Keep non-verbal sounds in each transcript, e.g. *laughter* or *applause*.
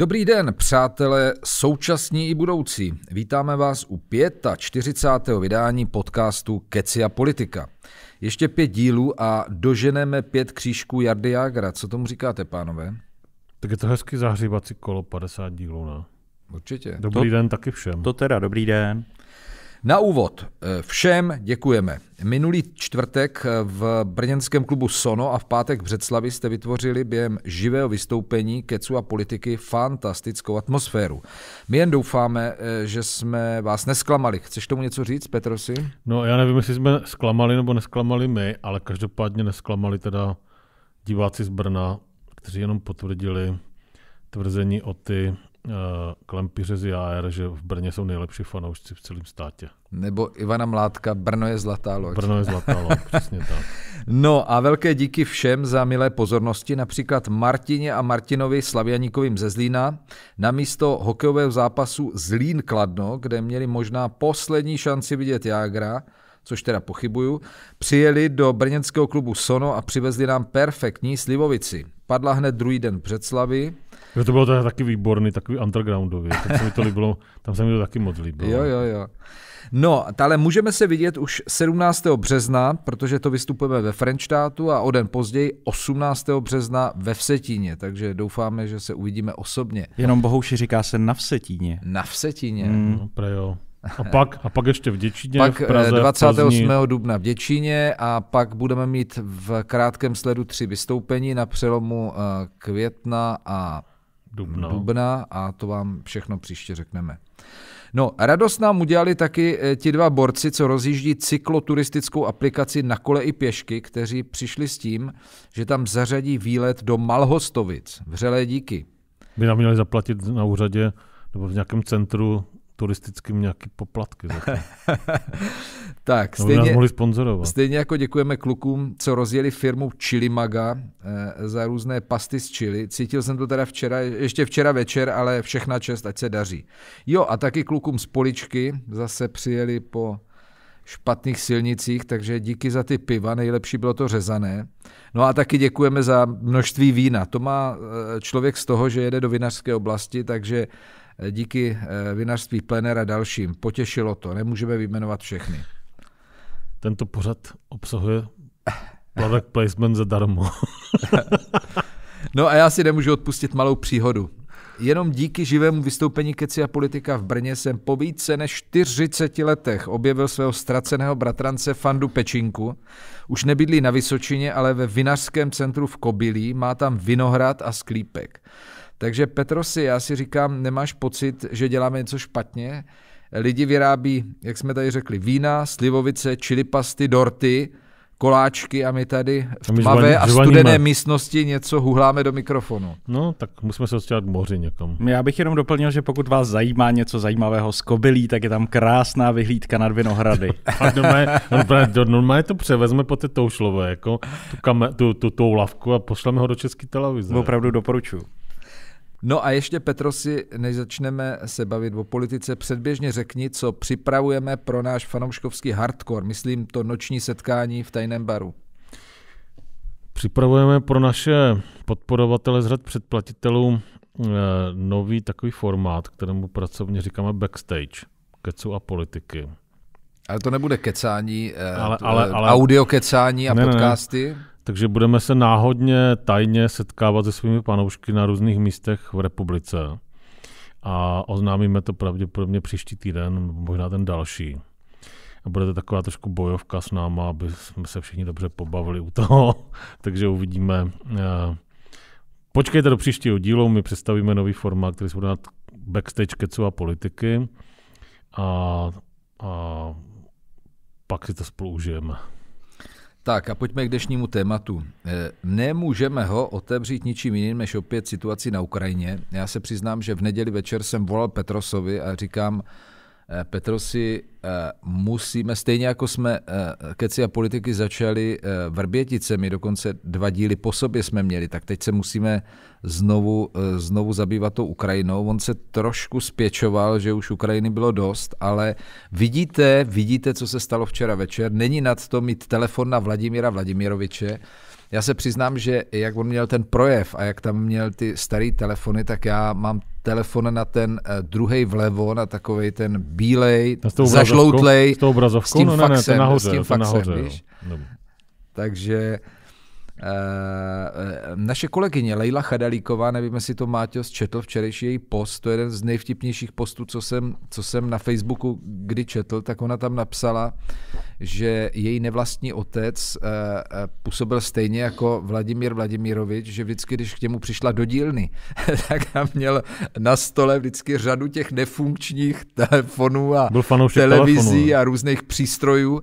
Dobrý den, přátelé, současní i budoucí. Vítáme vás u 45. vydání podcastu Keci a politika. Ještě pět dílů a doženeme pět křížků Jardy Jagra. Co tomu říkáte, pánové? Tak je to hezky zahřívací kolo 50 dílů, ne? No. Určitě. Dobrý to, den taky všem. To teda, dobrý den. Na úvod eh, všem děkujeme. Minulý čtvrtek eh, v brněnském klubu Sono a v pátek v Břeclavi jste vytvořili během živého vystoupení kecu a politiky fantastickou atmosféru. My jen doufáme, eh, že jsme vás nesklamali. Chceš tomu něco říct, Petrosi? No já nevím, jestli jsme sklamali nebo nesklamali my, ale každopádně nesklamali teda diváci z Brna, kteří jenom potvrdili tvrzení o ty Eh, Klempiře z JAR, že v Brně jsou nejlepší fanoušci v celém státě. Nebo Ivana Mládka, Brno je zlatá loď. Brno je zlatá loď, *laughs* přesně tak. No a velké díky všem za milé pozornosti, například Martině a Martinovi Slavianíkovým ze Zlína. Na místo hokejového zápasu Zlín Kladno, kde měli možná poslední šanci vidět Jágra, což teda pochybuju, přijeli do brněnského klubu Sono a přivezli nám perfektní slivovici. Padla hned druhý den před Slavy, Jo, to bylo teda taky výborný, takový undergroundový, tak se mi to líbilo, tam se mi to taky moc líbilo. Jo, jo, jo. No, ale můžeme se vidět už 17. března, protože to vystupujeme ve Frenštátu a o den později 18. března ve Vsetíně, takže doufáme, že se uvidíme osobně. Jenom Bohuši říká se na Vsetíně. Na Vsetíně. Hmm. No, A pak, a pak ještě v Děčíně, pak v eh, Praze, 28. V dubna v Děčíně a pak budeme mít v krátkém sledu tři vystoupení na přelomu eh, května a dubna. dubna a to vám všechno příště řekneme. No, radost nám udělali taky eh, ti dva borci, co rozjíždí cykloturistickou aplikaci na kole i pěšky, kteří přišli s tím, že tam zařadí výlet do Malhostovic. Vřelé díky. By nám měli zaplatit na úřadě nebo v nějakém centru turistickým nějaký poplatky. Za to. *laughs* tak, no, stejně, mohli sponzorovat. stejně jako děkujeme klukům, co rozjeli firmu Chili Maga e, za různé pasty z chili. Cítil jsem to teda včera, ještě včera večer, ale všechna čest, ať se daří. Jo, a taky klukům z Poličky zase přijeli po špatných silnicích, takže díky za ty piva, nejlepší bylo to řezané. No a taky děkujeme za množství vína. To má eh, člověk z toho, že jede do vinařské oblasti, takže díky eh, vinařství Plenera dalším. Potěšilo to, nemůžeme vyjmenovat všechny. Tento pořad obsahuje product placement zadarmo. *laughs* no a já si nemůžu odpustit malou příhodu. Jenom díky živému vystoupení Keci a politika v Brně jsem po více než 40 letech objevil svého ztraceného bratrance Fandu Pečinku. Už nebydlí na Vysočině, ale ve vinařském centru v Kobylí, má tam vinohrad a sklípek. Takže Petrosi, já si říkám, nemáš pocit, že děláme něco špatně? Lidi vyrábí, jak jsme tady řekli, vína, slivovice, čili pasty, dorty, koláčky a my tady v tmavé a studené zvaníme. místnosti něco huhláme do mikrofonu. No, tak musíme se odstěhovat k moři někam. Já bych jenom doplnil, že pokud vás zajímá něco zajímavého z Kobylí, tak je tam krásná vyhlídka nad Vinohrady. *laughs* No, normálně to převezme po té toušlové, jako tu, tu, tu, tu, tu lavku a pošleme ho do České televize. Opravdu doporučuji. No a ještě Petrosi, než začneme se bavit o politice, předběžně řekni, co připravujeme pro náš fanouškovský hardcore, myslím to noční setkání v tajném baru. Připravujeme pro naše podporovatele z řad předplatitelů eh, nový takový formát, kterému pracovně říkáme backstage, kecu a politiky. Ale to nebude kecání, eh, ale, ale, ale, audio kecání a ne, podcasty? ne takže budeme se náhodně tajně setkávat se svými panoušky na různých místech v republice a oznámíme to pravděpodobně příští týden, možná ten další. A bude to taková trošku bojovka s náma, aby jsme se všichni dobře pobavili u toho, *laughs* takže uvidíme. Eh, počkejte do příštího dílu, my představíme nový formát, který se bude nad backstage kecu a politiky a, a pak si to spolu užijeme. Tak a pojďme k dnešnímu tématu. Eh, nemůžeme ho otevřít ničím jiným než opět situaci na Ukrajině. Já se přiznám, že v neděli večer jsem volal Petrosovi a říkám, Eh, Petrosi, eh, musíme, stejně jako jsme eh, keci a politiky začali vrběticemi, dokonce dva díly po sobě jsme měli, tak teď se musíme znovu, znovu zabývat tou Ukrajinou. On se trošku spěčoval, že už Ukrajiny bylo dost, ale vidíte, vidíte, co se stalo včera večer. Není nad to mít telefon na Vladimíra Vladimiroviče, já se přiznám, že jak on měl ten projev a jak tam měl ty staré telefony, tak já mám telefon na ten eh, druhý vlevo, na takový ten bílej, zažloutlej, s, s tím no, faxem, ne, nahoře, s tím faxem, nahoře, víš? Takže Eh, eh, naše kolegyně Leila Chadalíková, nevím, jestli to Máťo četl včerejší její post, to je jeden z nejvtipnějších postů, co jsem, co jsem na Facebooku kdy četl, tak ona tam napsala, že její nevlastní otec eh, působil stejně jako Vladimír Vladimirovič, že vždycky, když k němu přišla do dílny, *laughs* tak tam měl na stole vždycky řadu těch nefunkčních telefonů a televizí telefonu. No. a různých přístrojů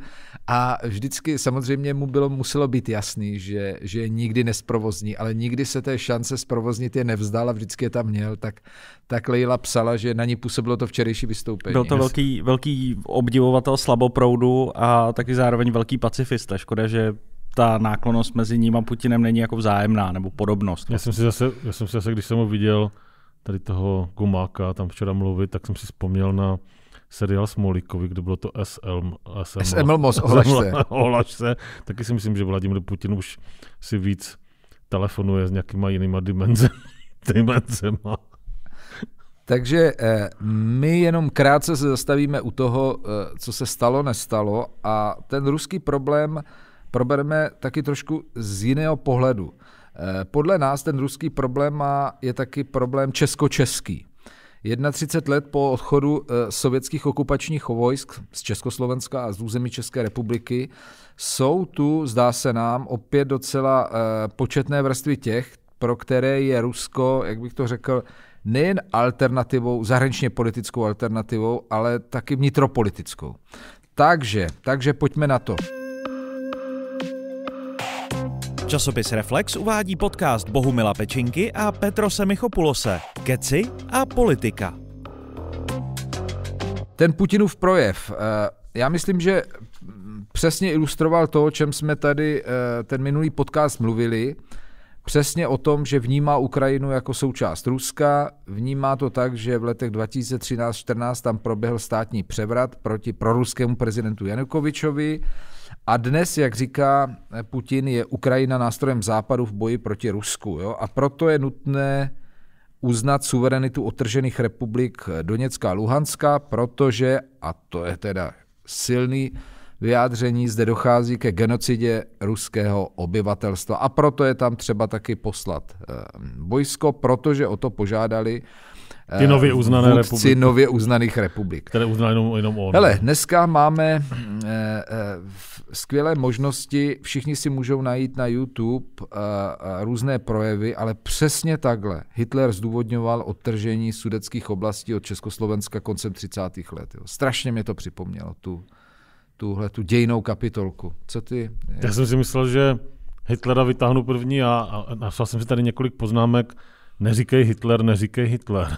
a vždycky samozřejmě mu bylo, muselo být jasný, že, že nikdy nesprovozní, ale nikdy se té šance zprovoznit je nevzdal a vždycky je tam měl. Tak, tak Leila psala, že na ní působilo to včerejší vystoupení. Byl to velký, velký obdivovatel slaboproudu a taky zároveň velký pacifista. Škoda, že ta náklonost mezi ním a Putinem není jako vzájemná nebo podobnost. Já jsem si zase, já jsem si zase když jsem ho viděl, tady toho gumáka tam včera mluvit, tak jsem si vzpomněl na seriál Smolíkovi, kde bylo to SL, SML, SML Mos, ohlaš se. Taky si myslím, že Vladimir Putin už si víc telefonuje s nějakýma jinýma dimenze, *laughs* dimenzema. Takže eh, my jenom krátce se zastavíme u toho, eh, co se stalo, nestalo a ten ruský problém probereme taky trošku z jiného pohledu. Eh, podle nás ten ruský problém je taky problém česko-český. 31 let po odchodu eh, sovětských okupačních vojsk z Československa a z území České republiky jsou tu, zdá se nám, opět docela eh, početné vrstvy těch, pro které je Rusko, jak bych to řekl, nejen alternativou, zahraničně politickou alternativou, ale taky vnitropolitickou. Takže, takže pojďme na to. Časopis Reflex uvádí podcast Bohumila Pečinky a Petrose Michopulose, Keci a politika. Ten Putinův projev, eh, já myslím, že přesně ilustroval to, o čem jsme tady eh, ten minulý podcast mluvili, přesně o tom, že vnímá Ukrajinu jako součást Ruska, vnímá to tak, že v letech 2013-14 tam proběhl státní převrat proti proruskému prezidentu Janukovičovi, a dnes, jak říká Putin, je Ukrajina nástrojem západu v boji proti Rusku. Jo? A proto je nutné uznat suverenitu otržených republik Doněcka a Luhanska, protože, a to je teda silný vyjádření, zde dochází ke genocidě ruského obyvatelstva. A proto je tam třeba taky poslat bojsko, eh, protože o to požádali ty eh, nově uznané republiky. nově uznaných republik. Které uznal jenom, jenom on. Hele, dneska máme eh, eh, skvělé možnosti, všichni si můžou najít na YouTube eh, eh, různé projevy, ale přesně takhle Hitler zdůvodňoval odtržení sudeckých oblastí od Československa koncem 30. let. Jo. Strašně mě to připomnělo, tu, tuhle tu dějnou kapitolku. Co ty? Já jsem si myslel, že Hitlera vytáhnu první a, a našel jsem si tady několik poznámek, neříkej Hitler, neříkej Hitler.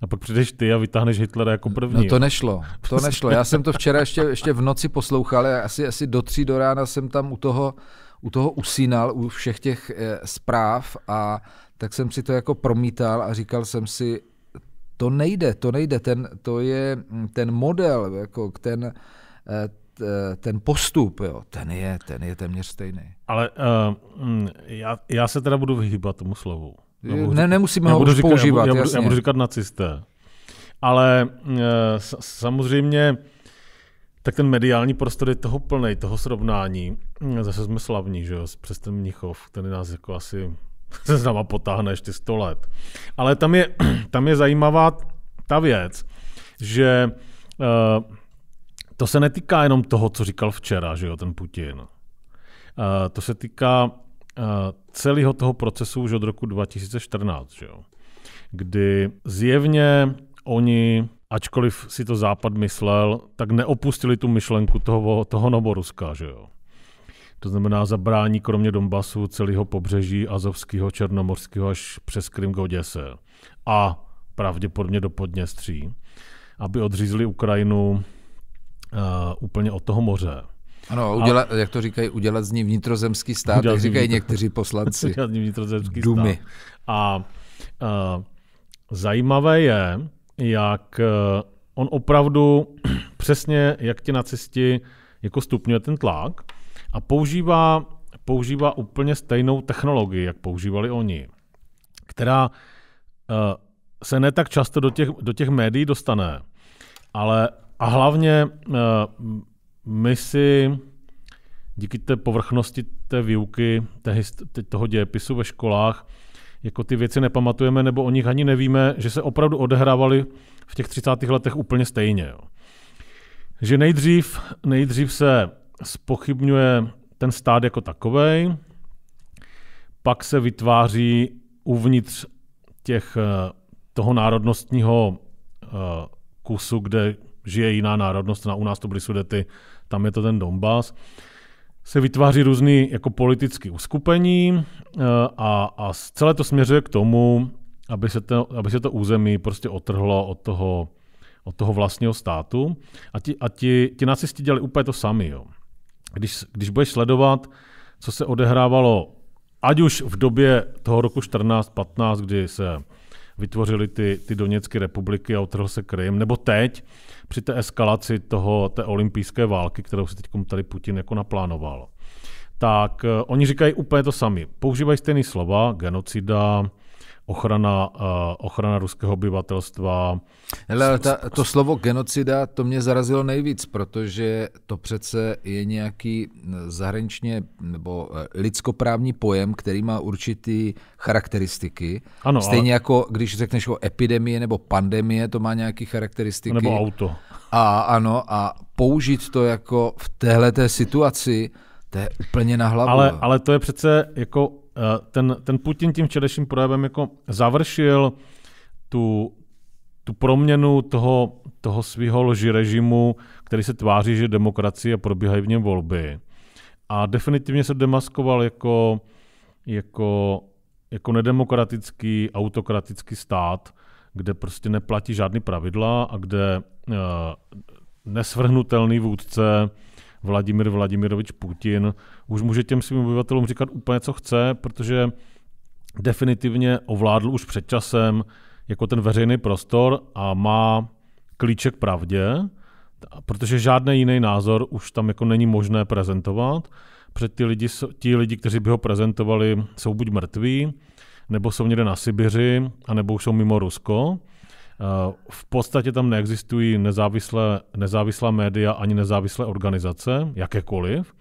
A pak přijdeš ty a vytáhneš Hitlera jako první. No to nešlo, to nešlo. Já jsem to včera ještě, ještě v noci poslouchal, a asi, asi do tří do rána jsem tam u toho, u toho usínal, u všech těch eh, zpráv a tak jsem si to jako promítal a říkal jsem si, to nejde, to nejde, ten, to je hm, ten model, jako ten, eh, eh, ten postup, jo, ten je, ten je téměř stejný. Ale uh, já, já se teda budu vyhýbat tomu slovu. Ne, nemusíme ho už říkat, používat. Já budu, jasně. já budu říkat nacisté. Ale e, samozřejmě tak ten mediální prostor je toho plný, toho srovnání. Hm, zase jsme slavní, že jo, přes ten Mnichov, ten nás jako asi *laughs* se s náma potáhne ještě 100 let. Ale tam je, *clears throat* tam je zajímavá ta věc, že uh, to se netýká jenom toho, co říkal včera, že jo, ten Putin. Uh, to se týká Eh, celého toho procesu už od roku 2014, že jo? kdy zjevně oni, ačkoliv si to Západ myslel, tak neopustili tu myšlenku toho, toho Novoruska. Že jo? To znamená zabrání kromě Donbasu celého pobřeží Azovského, Černomorského až přes Krym k Oděse a pravděpodobně do Podněstří, aby odřízli Ukrajinu uh, úplně od toho moře. Ano, udělat, a, jak to říkají, udělat z ní vnitrozemský stát, jak říkají vnitro... někteří poslanci. *laughs* udělat z ní vnitrozemský Dumy. stát. A uh, zajímavé je, jak uh, on opravdu *clears throat* přesně, jak ti nacisti jako stupňuje ten tlak a používá, používá úplně stejnou technologii, jak používali oni, která uh, se ne tak často do těch, do těch médií dostane, ale a hlavně uh, my si díky té povrchnosti té výuky, té toho dějepisu ve školách, jako ty věci nepamatujeme nebo o nich ani nevíme, že se opravdu odehrávaly v těch 30. letech úplně stejně. Jo. Že nejdřív, nejdřív se spochybňuje ten stát jako takový, pak se vytváří uvnitř těch, eh, toho národnostního eh, kusu, kde žije jiná národnost, na, u nás to byly sudety, tam je to ten Donbass, se vytváří různý jako politické uskupení eh, a, a celé to směřuje k tomu, aby se to, aby se to území prostě otrhlo od toho, od toho vlastního státu. A ti, a ti, ti nacisti dělali úplně to sami. Jo. Když, když budeš sledovat, co se odehrávalo, ať už v době toho roku 14-15, kdy se vytvořily ty, ty Doněcké republiky a otrhl se Krym, nebo teď, při té eskalaci toho, té olympijské války, kterou si teď tady Putin jako naplánoval, tak eh, oni říkají úplně to sami. Používají stejné slova, genocida, ochrana, uh, ochrana ruského obyvatelstva. Hele, ta, to slovo genocida, to mě zarazilo nejvíc, protože to přece je nějaký mm, zahraničně nebo eh, lidskoprávní pojem, který má určitý charakteristiky. Ano, Stejně ale... jako když řekneš o epidemie nebo pandemie, to má nějaký charakteristiky. Nebo auto. A ano, a použít to jako v téhleté situaci, to je úplně na hlavu. Ale, ale to je přece jako Eh, ten, ten Putin tím včerejším projevem jako završil tu, tu proměnu toho, toho svého loži režimu, který se tváří, že demokracie a probíhají v něm volby. A definitivně se demaskoval jako, jako, jako nedemokratický, autokratický stát, kde prostě neplatí žádný pravidla a kde uh, nesvrhnutelný vůdce Vladimir Vladimirovič Putin. Už může těm svým obyvatelům říkat úplně, co chce, protože definitivně ovládl už před časem jako ten veřejný prostor a má klíček pravdě, protože žádný jiný názor už tam jako není možné prezentovat. Před ti lidi, ti lidi, kteří by ho prezentovali, jsou buď mrtví, nebo jsou někde na Sibiři, anebo už jsou mimo Rusko. Eh, v podstatě tam neexistují nezávislé, nezávislá média ani nezávislé organizace, jakékoliv.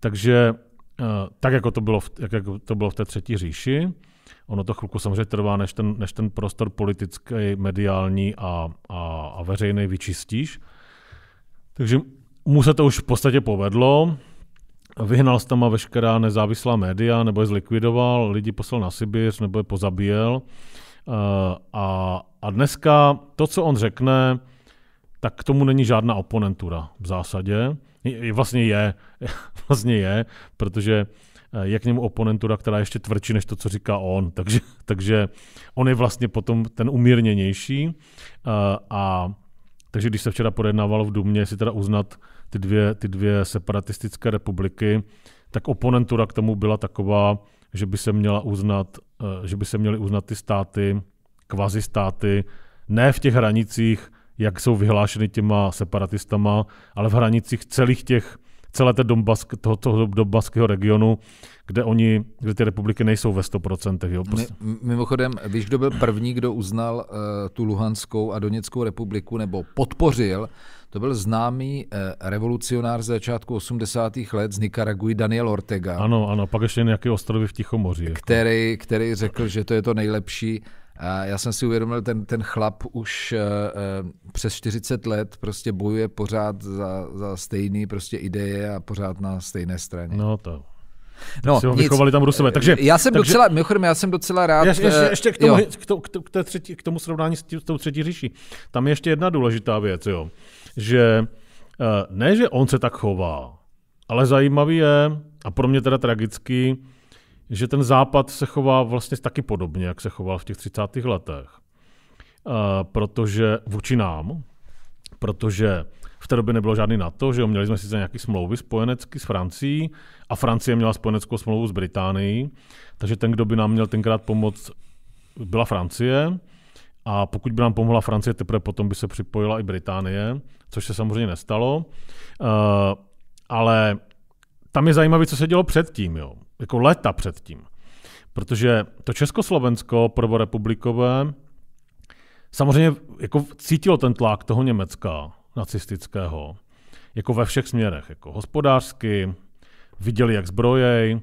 Takže eh, tak, jako to bylo v, jak, jako to bylo v té třetí říši, ono to chvilku samozřejmě trvá, než ten, než ten prostor politický, mediální a, a, a veřejný vyčistíš. Takže mu se to už v podstatě povedlo. Vyhnal tam a veškerá nezávislá média, nebo je zlikvidoval, lidi poslal na Sibiř, nebo je pozabíjel. Eh, a, a dneska to, co on řekne, tak k tomu není žádná oponentura v zásadě. Vlastně je, vlastně je, *laughs* vlastně protože eh, je k němu oponentura, která je ještě tvrdší než to, co říká on. *laughs* Takže, takže on je vlastně potom ten umírněnější. A, eh, a takže když se včera projednávalo v Dumě, jestli teda uznat ty dvě, ty dvě separatistické republiky, tak oponentura k tomu byla taková, že by se měla uznat, eh, že by se měly uznat ty státy kvazistáty, ne v těch hranicích, jak jsou vyhlášeny těma separatistama, ale v hranicích celých těch, celé té Donbask, toho, toho regionu, kde oni, kde ty republiky nejsou ve 100%. Jo, prostě. Mimochodem, víš, kdo byl první, kdo uznal uh, tu Luhanskou a Doněckou republiku nebo podpořil to byl známý eh, revolucionář z začátku 80. let z Nikaraguji Daniel Ortega. Ano, ano, pak ještě nějaký ostrovy v Tichomoří. Který, který řekl, že to je to nejlepší a já jsem si uvědomil, ten, ten chlap už eh, eh, přes 40 let prostě bojuje pořád za, za stejné prostě ideje a pořád na stejné straně. No to, No, si ho nic. vychovali tam Rusové. Eh, takže, já jsem takže, docela, mimochodem, já jsem docela rád. Ještě, ještě, ještě k, tomu, k, to, k, té třetí, k tomu srovnání s, tím, s tou třetí říší. Tam je ještě jedna důležitá věc, jo. že ne, že on se tak chová, ale zajímavý je, a pro mě teda tragický, že ten západ se chová vlastně taky podobně, jak se choval v těch 30. letech. E, protože vůči nám, protože v té době nebylo žádný NATO, že jo, měli jsme sice nějaké smlouvy spojenecky s Francií a Francie měla spojeneckou smlouvu s Británií, takže ten, kdo by nám měl tenkrát pomoct, byla Francie a pokud by nám pomohla Francie, teprve potom by se připojila i Británie, což se samozřejmě nestalo. E, ale tam je zajímavé, co se dělo předtím, jo? jako leta předtím. Protože to Československo prvorepublikové samozřejmě jako cítilo ten tlak toho Německa nacistického, jako ve všech směrech, jako hospodářsky, viděli, jak zbrojej,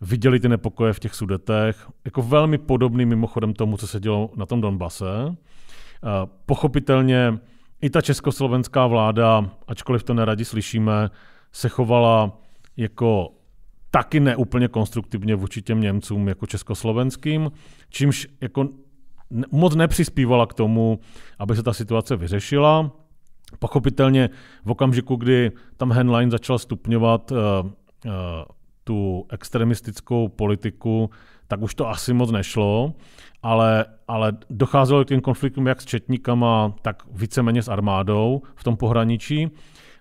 viděli ty nepokoje v těch sudetech, jako velmi podobný mimochodem tomu, co se dělo na tom Donbase. Pochopitelně i ta československá vláda, ačkoliv to neradi slyšíme, se chovala jako taky neúplně konstruktivně vůči těm Němcům jako československým, čímž jako moc nepřispívala k tomu, aby se ta situace vyřešila. Pochopitelně v okamžiku, kdy tam Henlein začal stupňovat eh, eh, tu extremistickou politiku, tak už to asi moc nešlo, ale, ale docházelo k těm konfliktům jak s četníkama, tak víceméně s armádou v tom pohraničí.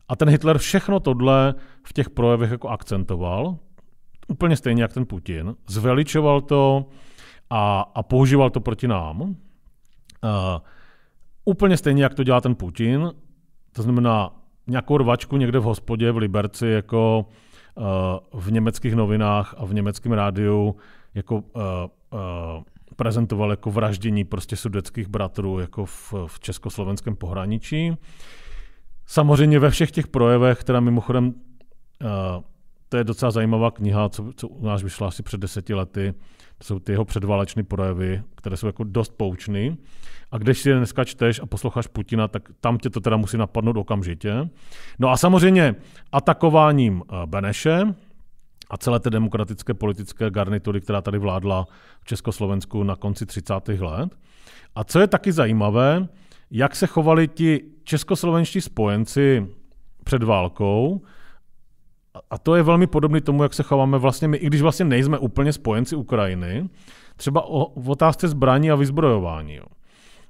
A ten Hitler všechno tohle v těch projevech jako akcentoval, úplně stejně jak ten Putin, zveličoval to a, a používal to proti nám. Uh, úplně stejně, jak to dělá ten Putin, to znamená nějakou rvačku někde v hospodě v Liberci, jako uh, v německých novinách a v německém rádiu, jako uh, uh, prezentoval jako vraždění prostě sudeckých bratrů jako v, v československém pohraničí. Samozřejmě ve všech těch projevech, která mimochodem, uh, to je docela zajímavá kniha, co, co u nás vyšla asi před deseti lety, to jsou ty jeho předválečné projevy, které jsou jako dost poučný. A když si je dneska čteš a posloucháš Putina, tak tam tě to teda musí napadnout okamžitě. No a samozřejmě atakováním eh, Beneše, a celé té demokratické politické garnitury, která tady vládla v Československu na konci 30. let. A co je taky zajímavé, jak se chovali ti českoslovenští spojenci před válkou. A to je velmi podobné tomu, jak se chováme vlastně my, i když vlastně nejsme úplně spojenci Ukrajiny, třeba o, v otázce zbraní a vyzbrojování. Jo.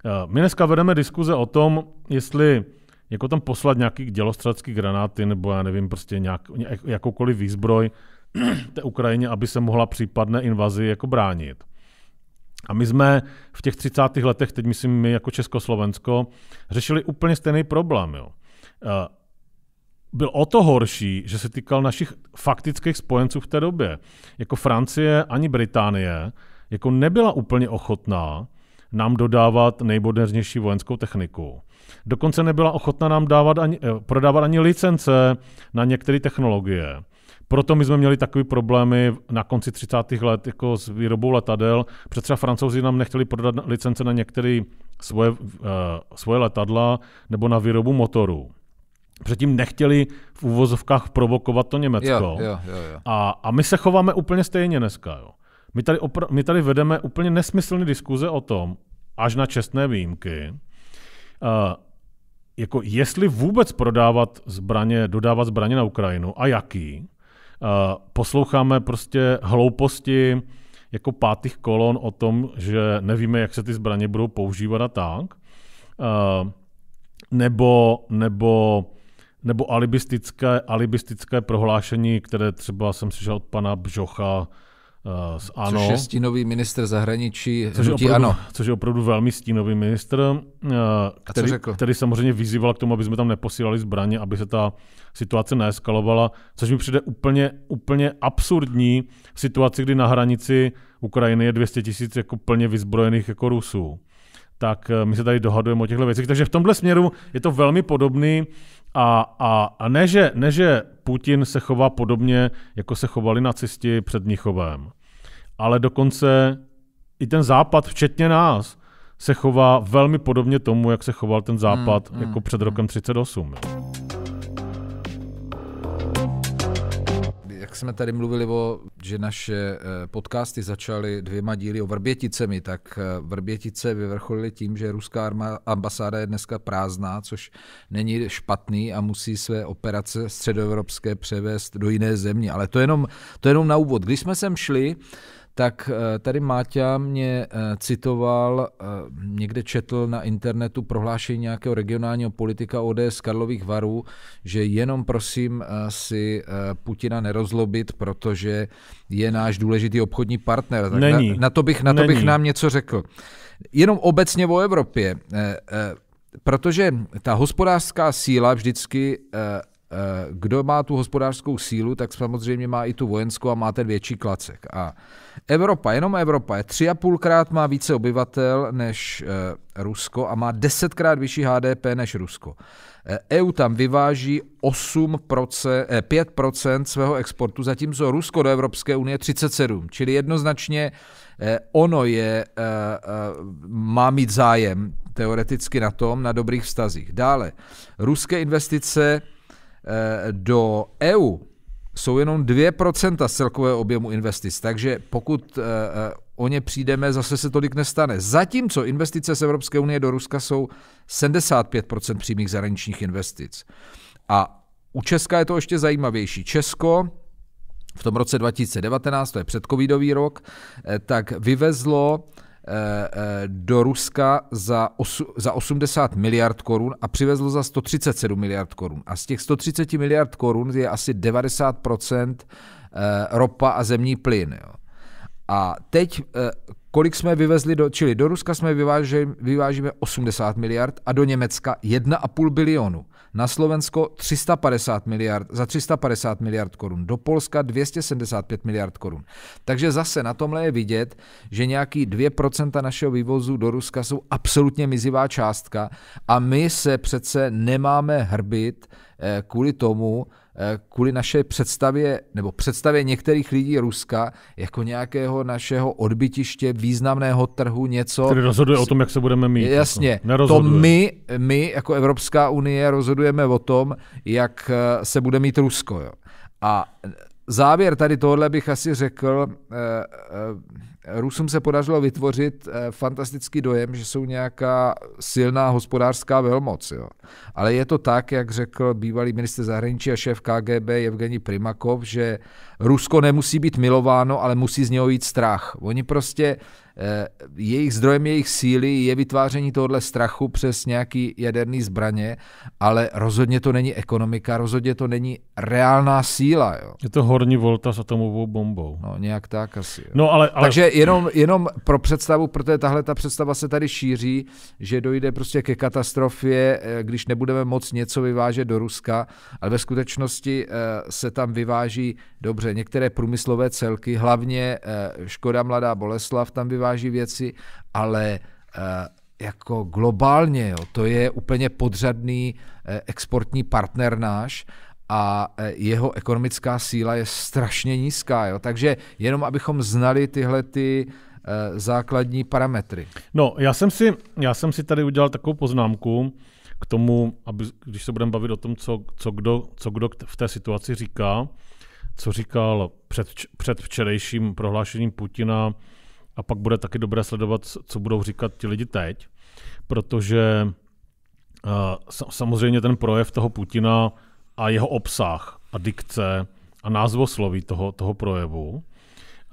Eh, my dneska vedeme diskuze o tom, jestli jako tam poslat nějaký dělostřelecký granáty nebo já nevím, prostě nějak, jakoukoliv výzbroj *clears throat* té Ukrajině, aby se mohla případné invazi jako bránit. A my jsme v těch 30. letech, teď myslím my jako Československo, řešili úplně stejný problém. Jo. Eh, byl o to horší, že se týkal našich faktických spojenců v té době. Jako Francie ani Británie jako nebyla úplně ochotná nám dodávat nejmodernější vojenskou techniku. Dokonce nebyla ochotná nám dávat ani, eh, prodávat ani licence na některé technologie. Proto my jsme měli takové problémy na konci 30. let jako s výrobou letadel. Protože třeba francouzi nám nechtěli prodat licence na některé svoje, uh, svoje letadla nebo na výrobu motorů. Předtím nechtěli v úvozovkách provokovat to Německo. Yeah, yeah, yeah, yeah. A, a my se chováme úplně stejně dneska. Jo. My, tady my tady vedeme úplně nesmyslné diskuze o tom, až na čestné výjimky, uh, jako jestli vůbec prodávat zbraně, dodávat zbraně na Ukrajinu a jaký, Eh, posloucháme prostě hlouposti jako pátých kolon o tom, že nevíme, jak se ty zbraně budou používat a tak, eh, nebo, nebo, nebo alibistické, alibistické prohlášení, které třeba jsem slyšel od pana Bžocha, Eh, s ANO. Což je stínový minister zahraničí což je, opravdu, ANO. Což je opravdu velmi stínový ministr, eh, který, který samozřejmě vyzýval k tomu, aby jsme tam neposílali zbraně, aby se ta situace neeskalovala, což mi přijde úplně, úplně absurdní situaci, kdy na hranici Ukrajiny je 200 tisíc jako plně vyzbrojených jako Rusů tak eh, my se tady dohadujeme o těchto věcech. Takže v tomhle směru je to velmi podobný a, a, a ne, že, ne, že Putin se chová podobně, jako se chovali nacisti před Mnichovem, ale dokonce i ten Západ, včetně nás, se chová velmi podobně tomu, jak se choval ten Západ mm, mm, jako před rokem 1938. Jo. jsme tady mluvili o, že naše eh, podcasty začaly dvěma díly o Vrběticemi, tak eh, Vrbětice vyvrcholily tím, že ruská ambasáda je dneska prázdná, což není špatný a musí své operace středoevropské převést do jiné země. Ale to jenom, to jenom na úvod. Když jsme sem šli, tak eh, tady Máťa mě eh, citoval, eh, někde četl na internetu prohlášení nějakého regionálního politika ODS Karlových varů, že jenom prosím si Putina nerozlobit, protože je náš důležitý obchodní partner. Tak Není. Na, na to, bych, na to Není. bych nám něco řekl. Jenom obecně o Evropě, protože ta hospodářská síla vždycky Eh, kdo má tu hospodářskou sílu, tak samozřejmě má i tu vojenskou a má ten větší klacek. A Evropa, jenom Evropa, je tři a půlkrát má více obyvatel než eh, Rusko a má desetkrát vyšší HDP než Rusko. EU eh, e tam vyváží 8%, 5% svého exportu, zatímco Rusko do Evropské unie 37%. Čili jednoznačně ono je, má mít zájem teoreticky na tom, na dobrých vztazích. Dále, ruské investice Eh, do EU jsou jenom 2% z celkového objemu investic, takže pokud eh, eh, o ně přijdeme, zase se tolik nestane. Zatímco investice z Evropské unie do Ruska jsou 75% přímých zahraničních investic. A u Česka je to ještě zajímavější. Česko v tom roce 2019, to je předcovidový rok, tak vyvezlo Eh, eh, do Ruska za, osu, za 80 miliard korun a přivezlo za 137 miliard korun. A z těch 130 miliard korun je asi 90% eh, ropa a zemní plyn. Jo. A teď, kolik jsme vyvezli, do, čili do Ruska jsme vyvážili, vyvážíme 80 miliard a do Německa 1,5 bilionu na Slovensko 350 miliard, za 350 miliard korun, do Polska 275 miliard korun. Takže zase na tomhle je vidět, že nějaký 2% našeho vývozu do Ruska jsou absolutně mizivá částka a my se přece nemáme hrbit Eh, kvůli tomu, eh, kvůli naše představě, nebo představě některých lidí Ruska jako nějakého našeho odbytiště, významného trhu, něco. Který rozhoduje o tom, jak se budeme mít. Jasně. Jako. To my, my jako Evropská unie rozhodujeme o tom, jak eh, se bude mít Rusko. Jo. A závěr tady tohle bych asi řekl, Rusům se podařilo vytvořit eh, fantastický dojem, že jsou nějaká silná hospodářská velmoc. Jo. Ale je to tak, jak řekl bývalý minister zahraničí a šéf KGB Evgeni Primakov, že Rusko nemusí být milováno, ale musí z něho jít strach. Oni prostě Eh, jejich zdrojem jejich síly je vytváření tohle strachu přes nějaký jaderný zbraně, ale rozhodně to není ekonomika, rozhodně to není reálná síla. Jo. Je to horní volta s atomovou bombou. No, nějak tak asi. Jo. No, ale, ale... Takže jenom, jenom pro představu, protože tahle ta představa se tady šíří, že dojde prostě ke katastrofě, eh, když nebudeme moc něco vyvážet do Ruska, ale ve skutečnosti eh, se tam vyváží dobře některé průmyslové celky, hlavně Škoda Mladá Boleslav tam vyváží vyváží věci, ale eh, jako globálně, jo, to je úplně podřadný eh, exportní partner náš a eh, jeho ekonomická síla je strašně nízká. Jo. Takže jenom abychom znali tyhle ty základní parametry. No, já jsem si, já jsem si tady udělal takovou poznámku k tomu, aby, když se budeme bavit o tom, co, co, kdo, co kdo v té situaci říká, co říkal před, před včerejším prohlášením Putina a pak bude taky dobré sledovat, co budou říkat ti lidi teď, protože eh, samozřejmě ten projev toho Putina a jeho obsah a dikce a názvosloví toho, toho projevu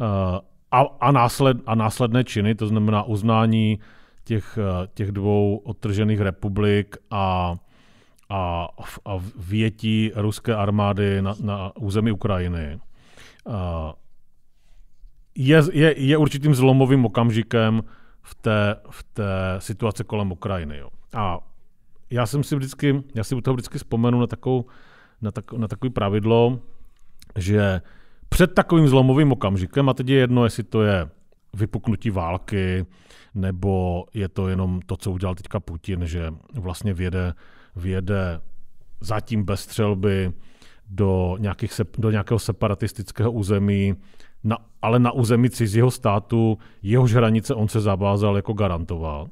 eh, a, a, násled, a následné činy, to znamená uznání těch, eh, těch dvou odtržených republik a, a, a větí ruské armády na, na území Ukrajiny. A, je, je, je určitým zlomovým okamžikem v té, v té situaci kolem Ukrajiny. Jo. A já jsem si vždycky, já si u toho vždycky vzpomenu na, takovou, na, tak, na takový pravidlo, že před takovým zlomovým okamžikem, a teď je jedno, jestli to je vypuknutí války, nebo je to jenom to, co udělal teďka Putin, že vlastně věde, věde zatím bez střelby do, nějakých, do nějakého separatistického území, na, ale na území cizího státu, jehož hranice on se zavázal jako garantovat,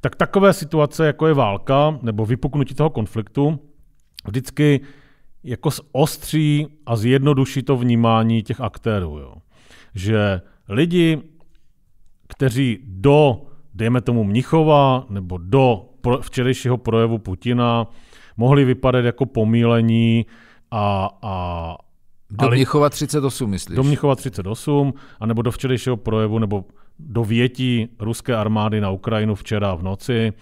tak takové situace, jako je válka nebo vypuknutí toho konfliktu, vždycky jako zostří a zjednoduší to vnímání těch aktérů. Jo. Že lidi, kteří do, dejme tomu Mnichova, nebo do pro, včerejšího projevu Putina, mohli vypadat jako pomílení a, a, do ale, Mnichova 38, myslíš? Do Mnichova 38, anebo do včerejšího projevu, nebo do větí ruské armády na Ukrajinu včera v noci.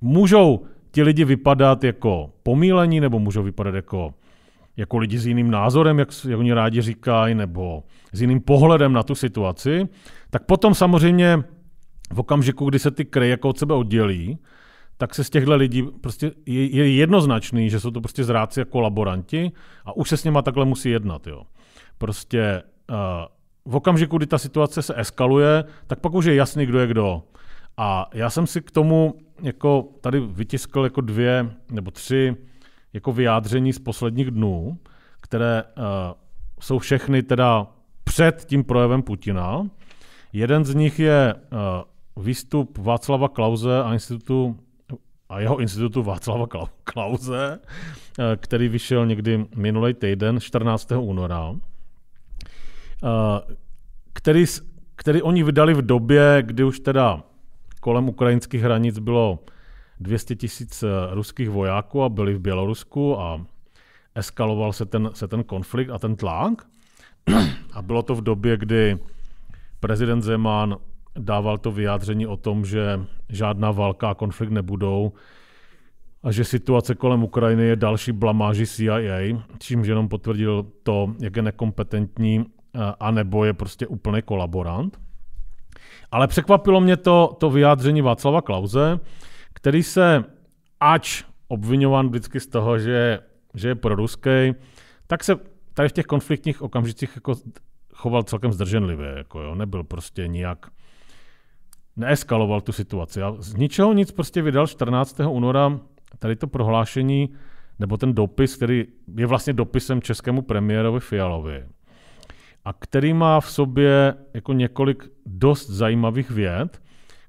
Můžou ti lidi vypadat jako pomílení, nebo můžou vypadat jako, jako lidi s jiným názorem, jak, jak oni rádi říkají, nebo s jiným pohledem na tu situaci, tak potom samozřejmě v okamžiku, kdy se ty kry jako od sebe oddělí, tak se z těchto lidí prostě je, je jednoznačný, že jsou to prostě zráci a kolaboranti a už se s nimi takhle musí jednat. Jo. Prostě uh, v okamžiku, kdy ta situace se eskaluje, tak pak už je jasný, kdo je kdo. A já jsem si k tomu jako tady vytiskl jako dvě nebo tři jako vyjádření z posledních dnů, které uh, jsou všechny teda před tím projevem Putina. Jeden z nich je uh, výstup Václava Klauze a institutu a jeho institutu Václava Klauze, eh, který vyšel někdy minulý týden, 14. února, eh, který, který oni vydali v době, kdy už teda kolem ukrajinských hranic bylo 200 tisíc eh, ruských vojáků a byli v Bělorusku a eskaloval se ten, se ten konflikt a ten tlak. *clears throat* A bylo to v době, kdy prezident Zeman dával to vyjádření o tom, že žádná válka a konflikt nebudou a že situace kolem Ukrajiny je další blamáži CIA, čímž jenom potvrdil to, jak je nekompetentní eh, a nebo je prostě úplný kolaborant. Ale překvapilo mě to, to vyjádření Václava Klauze, který se, ač obvinován vždycky z toho, že, že je proruský, tak se tady v těch konfliktních okamžicích jako choval celkem zdrženlivě. Jako jo. Nebyl prostě nijak neeskaloval tu situaci. A z ničeho nic prostě vydal 14. února tady to prohlášení, nebo ten dopis, který je vlastně dopisem českému premiérovi Fialovi a který má v sobě jako několik dost zajímavých věd,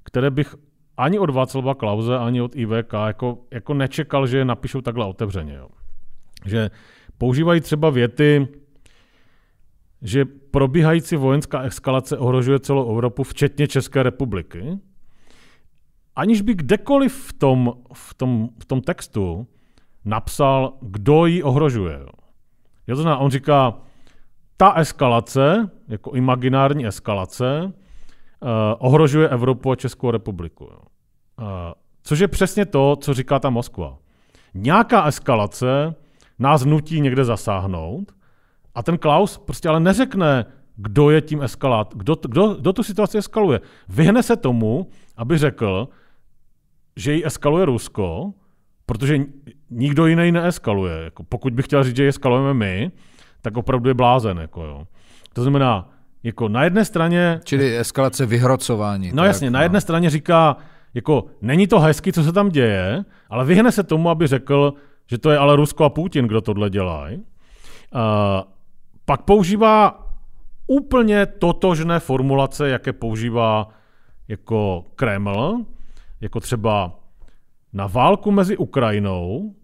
které bych ani od Václava Klauze, ani od IVK jako, jako nečekal, že je napíšou takhle otevřeně. Jo. Že používají třeba věty, že probíhající vojenská eskalace ohrožuje celou Evropu, včetně České republiky, aniž by kdekoliv v tom, v tom, v tom textu napsal, kdo ji ohrožuje. Já to znamená, on říká, ta eskalace, jako imaginární eskalace, eh, ohrožuje Evropu a Českou republiku. Jo. Eh, což je přesně to, co říká ta Moskva. Nějaká eskalace nás nutí někde zasáhnout a ten Klaus prostě ale neřekne, kdo je tím eskalát, kdo, kdo, kdo tu situaci eskaluje. Vyhne se tomu, aby řekl, že ji eskaluje Rusko, protože nikdo jiný neeskaluje. Jako pokud bych chtěl říct, že ji eskalujeme my, tak opravdu je blázen. Jako jo. To znamená, jako na jedné straně... Čili eskalace vyhrocování. No tak, jasně, no. na jedné straně říká, jako není to hezky, co se tam děje, ale vyhne se tomu, aby řekl, že to je ale Rusko a Putin, kdo tohle dělá. Uh, pak používá úplně totožné formulace, jaké používá jako Kreml, jako třeba na válku mezi Ukrajinou,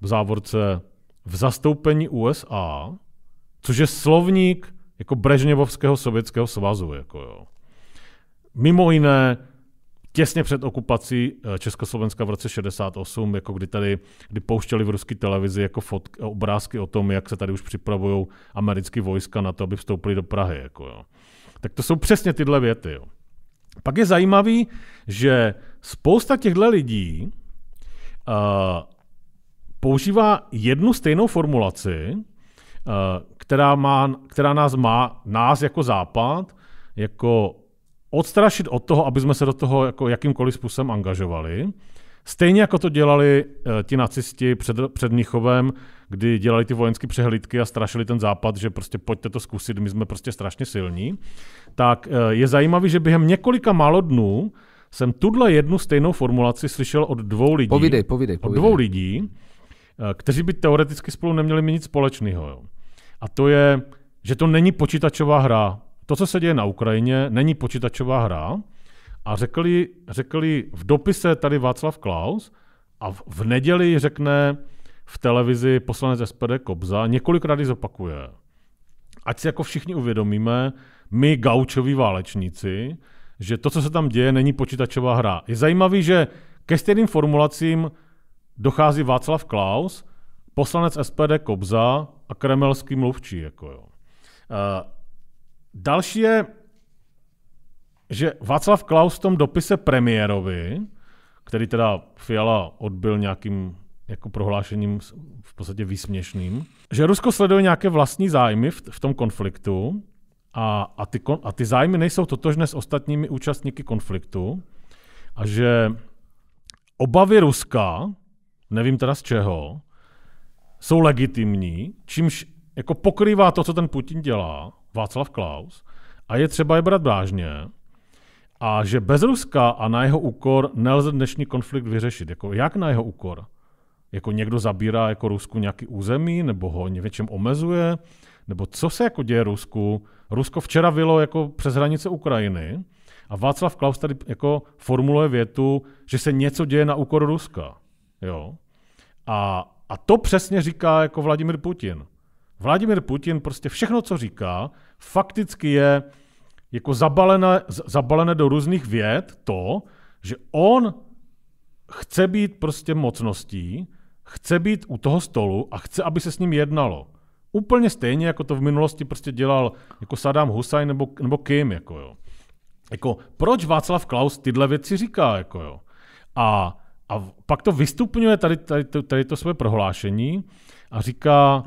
v závorce v zastoupení USA, což je slovník jako Brežněvovského sovětského svazu. Jako jo. Mimo jiné těsně před okupací eh, Československa v roce 68, jako kdy tady, kdy pouštěli v ruské televizi jako fotky, eh, obrázky o tom, jak se tady už připravují americké vojska na to, aby vstoupili do Prahy. Jako jo. Tak to jsou přesně tyhle věty. Jo. Pak je zajímavý, že spousta těchto lidí uh, používá jednu stejnou formulaci, uh, která, má, která nás má, nás jako Západ, jako odstrašit od toho, aby jsme se do toho jako jakýmkoliv způsobem angažovali. Stejně jako to dělali eh, ti nacisti před, před Mnichovem, kdy dělali ty vojenské přehlídky a strašili ten západ, že prostě pojďte to zkusit, my jsme prostě strašně silní, tak eh, je zajímavý, že během několika málo dnů jsem tuhle jednu stejnou formulaci slyšel od dvou lidí. Povídej, povídej, povídej. Od dvou lidí, eh, kteří by teoreticky spolu neměli mít nic společného. A to je, že to není počítačová hra, to, co se děje na Ukrajině, není počítačová hra. A řekli, řekli v dopise tady Václav Klaus a v, v neděli řekne v televizi poslanec SPD Kobza, několikrát zopakuje, ať si jako všichni uvědomíme, my gaučoví válečníci, že to, co se tam děje, není počítačová hra. Je zajímavý, že ke stejným formulacím dochází Václav Klaus, poslanec SPD Kobza a kremelský mluvčí. Jako jo. Uh, Další je, že Václav Klaus v tom dopise premiérovi, který teda Fiala odbil nějakým jako prohlášením v podstatě výsměšným, že Rusko sleduje nějaké vlastní zájmy v, v tom konfliktu a, a, ty, a ty zájmy nejsou totožné s ostatními účastníky konfliktu a že obavy Ruska, nevím teda z čeho, jsou legitimní, čímž jako pokrývá to, co ten Putin dělá Václav Klaus a je třeba je brát vážně a že bez Ruska a na jeho úkor nelze dnešní konflikt vyřešit. Jako jak na jeho úkor? Jako někdo zabírá jako Rusku nějaký území nebo ho něčem omezuje? Nebo co se jako děje Rusku? Rusko včera vylo jako přes hranice Ukrajiny a Václav Klaus tady jako formuluje větu, že se něco děje na úkor Ruska. Jo? A, a to přesně říká jako Vladimir Putin. Vladimir Putin prostě všechno, co říká, fakticky je jako zabalené, zabalené do různých věd to, že on chce být prostě mocností, chce být u toho stolu a chce, aby se s ním jednalo. Úplně stejně, jako to v minulosti prostě dělal jako Saddam Hussein nebo, nebo Kim. Jako jo. Jako, proč Václav Klaus tyhle věci říká? Jako jo? A, a pak to vystupňuje tady, tady, tady, to, tady to své prohlášení a říká,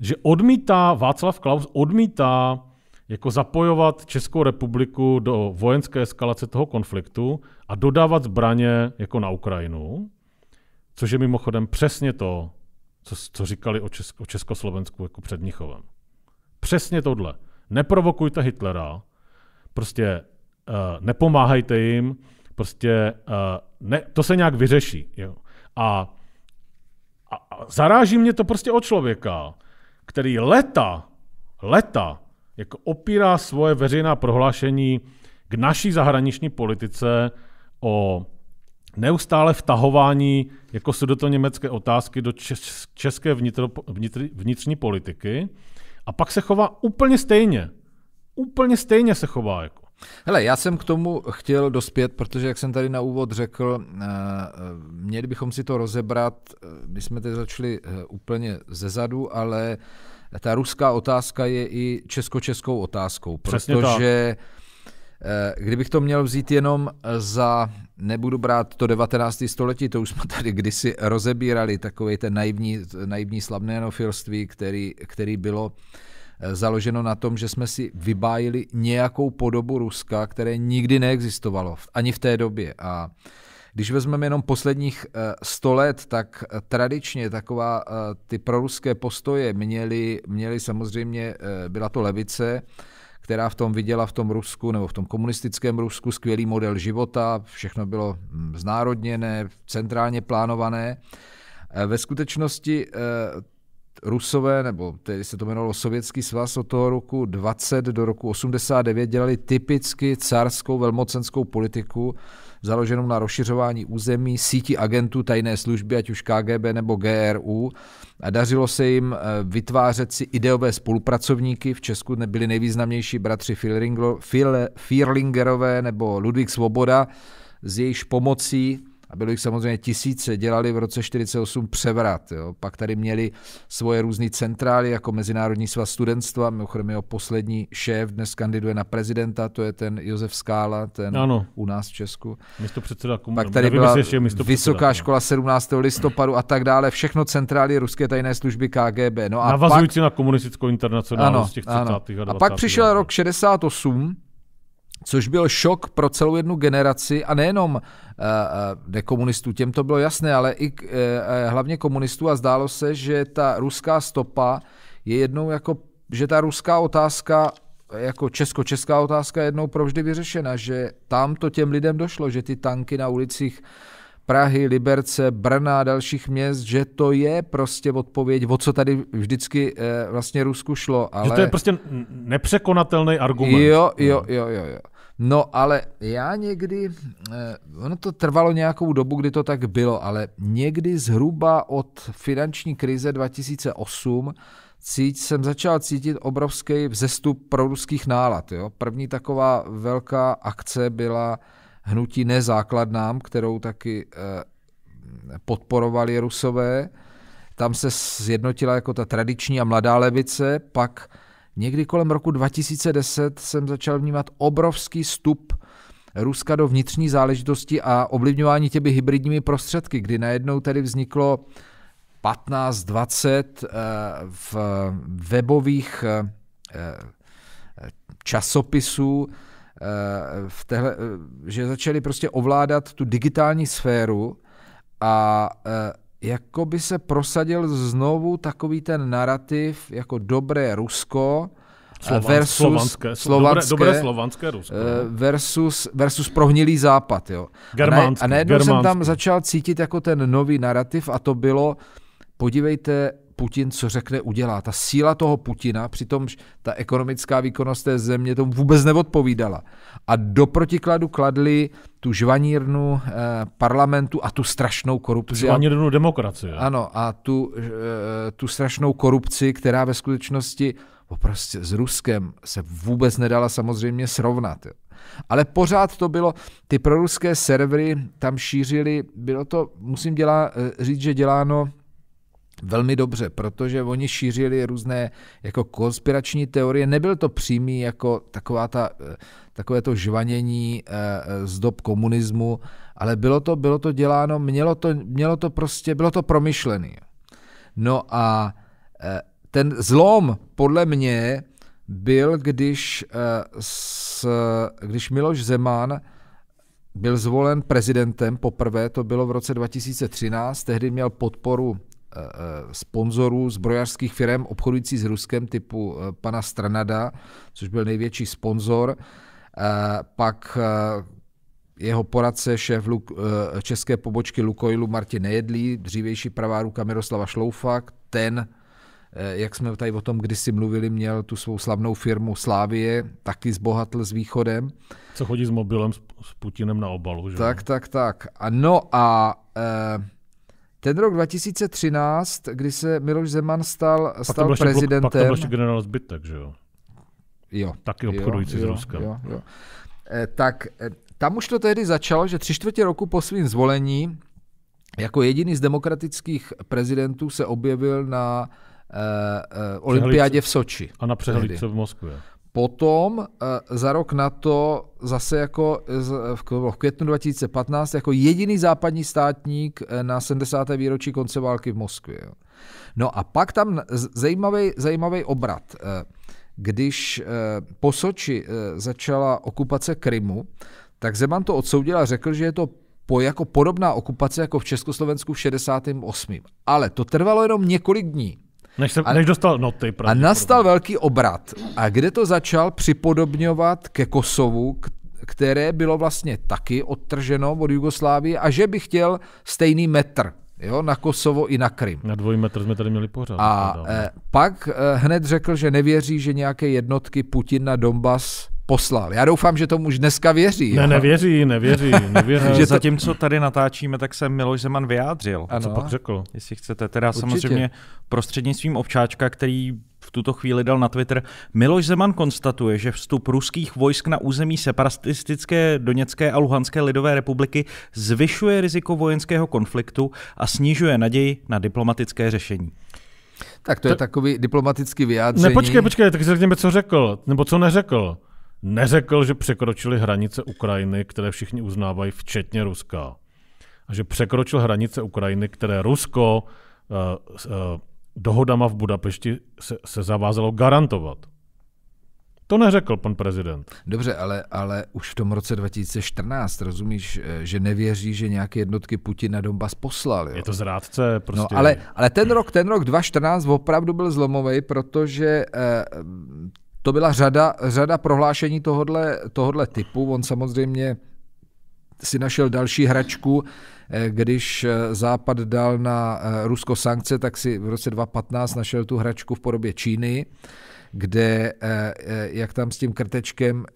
že odmítá, Václav Klaus odmítá jako zapojovat Českou republiku do vojenské eskalace toho konfliktu a dodávat zbraně jako na Ukrajinu, což je mimochodem přesně to, co, co říkali o, Česk- o Československu jako před Mnichovem. Přesně tohle. Neprovokujte Hitlera, prostě uh, eh, nepomáhajte jim, prostě uh, ne, to se nějak vyřeší. Jo. A, a, a zaráží mě to prostě o člověka, který leta, leta, jako opírá svoje veřejná prohlášení k naší zahraniční politice o neustále vtahování jako sudeto-německé otázky do české vnitro, vnitř, vnitřní politiky a pak se chová úplně stejně. Úplně stejně se chová. Jako. Hele, já jsem k tomu chtěl dospět, protože jak jsem tady na úvod řekl, eh, eh, měli bychom si to rozebrat, eh, my jsme teď začali úplně zezadu, ale ta ruská otázka je i česko-českou otázkou, protože kdybych to měl vzít jenom za, nebudu brát to 19. století, to už jsme tady kdysi rozebírali, takový ten naivní, naivní nofilství, který, který bylo Eh, založeno na tom, že jsme si vybájili nějakou podobu Ruska, které nikdy neexistovalo, ani v té době. A když vezmeme jenom posledních 100 eh, let, tak eh, tradičně taková ty proruské postoje měly, měly samozřejmě, byla to levice, která v tom viděla v tom Rusku nebo v tom komunistickém Rusku skvělý model života, všechno bylo hm, znárodněné, centrálně plánované. Ve skutečnosti Rusové, nebo tedy se to jmenovalo Sovětský svaz od toho roku 20 do roku 89, dělali typicky carskou velmocenskou politiku založenou na rozšiřování území, síti agentů tajné služby, ať už KGB nebo GRU. A dařilo se jim eh, vytvářet si ideové spolupracovníky. V Česku byli nejvýznamnější bratři Fierlingerové nebo Ludvík Svoboda, z jejich pomocí a bylo jich samozřejmě tisíce, dělali v roce 1948 převrat. Jo. Pak tady měli svoje různé centrály, jako Mezinárodní svaz studentstva, mimochodem jeho poslední šéf dnes kandiduje na prezidenta, to je ten Josef Skála, ten ano. u nás v Česku. Místo předseda komu, Pak tady byla Vysoká předseda, no. škola 17. listopadu a tak dále, všechno centrály ruské tajné služby KGB. No a Navazující pak, na komunistickou internacionálnost z těch 30. Ano. A, 20. a pak přišel rok 68, což byl šok pro celou jednu generaci a nejenom eh, eh, nekomunistů, těm to bylo jasné, ale i eh, hlavně komunistů a zdálo se, že ta ruská stopa je jednou jako, že ta ruská otázka jako česko-česká otázka je jednou provždy vyřešena, že tam to těm lidem došlo, že ty tanky na ulicích Prahy, Liberce, Brna a dalších měst, že to je prostě odpověď, o co tady vždycky vlastně Rusku šlo. Ale... Že to je prostě nepřekonatelný argument. Jo, jo, no. jo, jo. jo. No ale já někdy, eh, ono to trvalo nějakou dobu, kdy to tak bylo, ale někdy zhruba od finanční krize 2008 cít, jsem začal cítit obrovský vzestup proruských nálad. Jo? První taková velká akce byla hnutí nezákladnám, kterou taky eh, podporovali rusové. Tam se sjednotila jako ta tradiční a mladá levice, pak Někdy kolem roku 2010 jsem začal vnímat obrovský stup Ruska do vnitřní záležitosti a ovlivňování těmi hybridními prostředky, kdy najednou tedy vzniklo 15-20 eh, v webových eh, eh, časopisů, v téhle, že začali prostě ovládat tu digitální sféru a jako by se prosadil znovu takový ten narrativ jako dobré Rusko, eh, Slovanské, versus slovanské, slovanské, dobré, dobré slovanské Rusko. Eh, versus, versus prohnilý západ. Jo. Germánský, a najednou jsem tam začal cítit jako ten nový narrativ a to bylo, podívejte, Putin co řekne, udělá. Ta síla toho Putina, přitom ta ekonomická výkonnost té země tomu vůbec neodpovídala. A do protikladu kladli tu žvanírnu eh, parlamentu a tu strašnou korupci. Žvanírnu demokracie. Ano, a tu, eh, tu strašnou korupci, která ve skutečnosti prostě s Ruskem se vůbec nedala samozřejmě srovnat. Jo. Ale pořád to bylo, ty proruské servery tam šířili, bylo to, musím dělá, eh, říct, že děláno velmi dobře, protože oni šířili různé jako konspirační teorie. Nebyl to přímý jako taková ta, eh, takové to žvanění eh, eh, z dob komunismu, ale bylo to, bylo to děláno, mělo to, mělo to prostě, bylo to promyšlené. No a ten zlom podle mě byl, když, s, když Miloš Zeman byl zvolen prezidentem poprvé, to bylo v roce 2013, tehdy měl podporu Eh, eh, sponzorů zbrojařských firm obchodující s Ruskem typu eh, pana Stranada, což byl největší sponzor. Pak jeho poradce, šéf Luk, české pobočky Lukoilu Martin Nejedlí, dřívější pravá ruka Miroslava Šloufa, ten, jak jsme tady o tom kdysi mluvili, měl tu svou slavnou firmu Slávie, taky zbohatl s východem. Co chodí s mobilem s Putinem na obalu, že? Tak, tak, tak. no a... Ten rok 2013, kdy se Miloš Zeman stal, stal pak prezidentem. pak to byl generál Zbytek, že jo? Jo. Taky obchodující jo, s Ruskem. Jo, jo. E, tak e, tam už to tehdy začalo, že tři čtvrtě roku po svým zvolení jako jediný z demokratických prezidentů se objevil na e, e, olympiádě v Soči. A na přehlídce v Moskvě. Potom eh, za rok na to zase jako eh, eh, v květnu 2015 jako jediný západní státník na 70. výročí konce války v Moskvě. No a pak tam zajímavý, zajímavý obrat. Když po Soči začala okupace Krymu, tak Zeman to odsoudil a řekl, že je to po jako podobná okupace jako v Československu v 68. Ale to trvalo jenom několik dní. Než, jsem, a, než dostal noty. A nastal velký obrat. A kde to začal připodobňovat ke Kosovu, které bylo vlastně taky odtrženo od Jugoslávie a že by chtěl stejný metr jo, na Kosovo i na Krym. Na dvojí metr jsme tady měli pořád. A eh, pak eh, hned řekl, že nevěří, že nějaké jednotky Putin na Donbass poslal. Já doufám, že tomu už dneska věří. Ne, jo? nevěří, nevěří, *laughs* nevěří. že Zatímco tady natáčíme, tak se Miloš Zeman vyjádřil. Ano. Co pak řekl? Jestli chcete, teda Určitě. samozřejmě prostřednictvím občáčka, který v tuto chvíli dal na Twitter. Miloš Zeman konstatuje, že vstup ruských vojsk na území separatistické Doněcké a Luhanské lidové republiky zvyšuje riziko vojenského konfliktu a snižuje naději na diplomatické řešení. Tak to, to... je takový diplomatický vyjádření. Ne, počkej, počkej, tak řekněme, co řekl, nebo co neřekl neřekl, že překročili hranice Ukrajiny, které všichni uznávají, včetně Ruska. A že překročil hranice Ukrajiny, které Rusko uh, uh, dohodama v Budapešti se, se zavázalo garantovat. To neřekl pan prezident. Dobře, ale, ale už v tom roce 2014 rozumíš, eh, že nevěří, že nějaké jednotky Putina Donbass poslal. Jo? Je to zrádce prostě. No, ale, ale ten rok, ten rok 2014 opravdu byl zlomový, protože eh, to byla řada, řada prohlášení tohodle, tohodle typu. On samozřejmě si našel další hračku, eh, když eh, Západ dal na eh, Rusko sankce, tak si v roce 2015 našel tu hračku v podobě Číny, kde, jak tam s tím krtečkem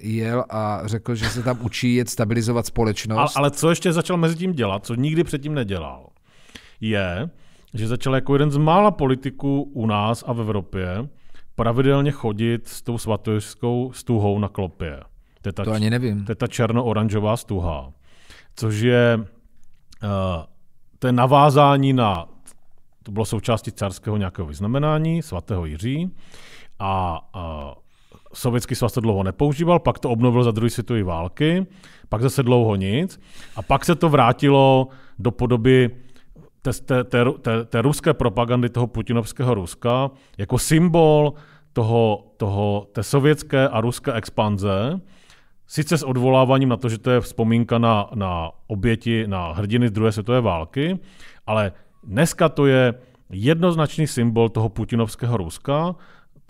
jel a řekl, že se tam učí jet stabilizovat společnost. Ale, ale co ještě začal mezi tím dělat, co nikdy předtím nedělal, je, že začal jako jeden z mála politiků u nás a v Evropě pravidelně chodit s tou svatojožskou stuhou na klopě. To, je ta, to ani nevím. To je ta černo-oranžová stuha, což je uh, to je navázání na, to bylo součástí carského nějakého vyznamenání, svatého Jiří, a uh, sovětský svaz to dlouho nepoužíval, pak to obnovil za druhé světové války, pak zase dlouho nic a pak se to vrátilo do podoby té, té, té, té, té ruské propagandy, toho putinovského Ruska, jako symbol toho, toho, té sovětské a ruské expanze, sice s odvoláváním na to, že to je vzpomínka na, na oběti, na hrdiny z druhé světové války, ale dneska to je jednoznačný symbol toho putinovského Ruska,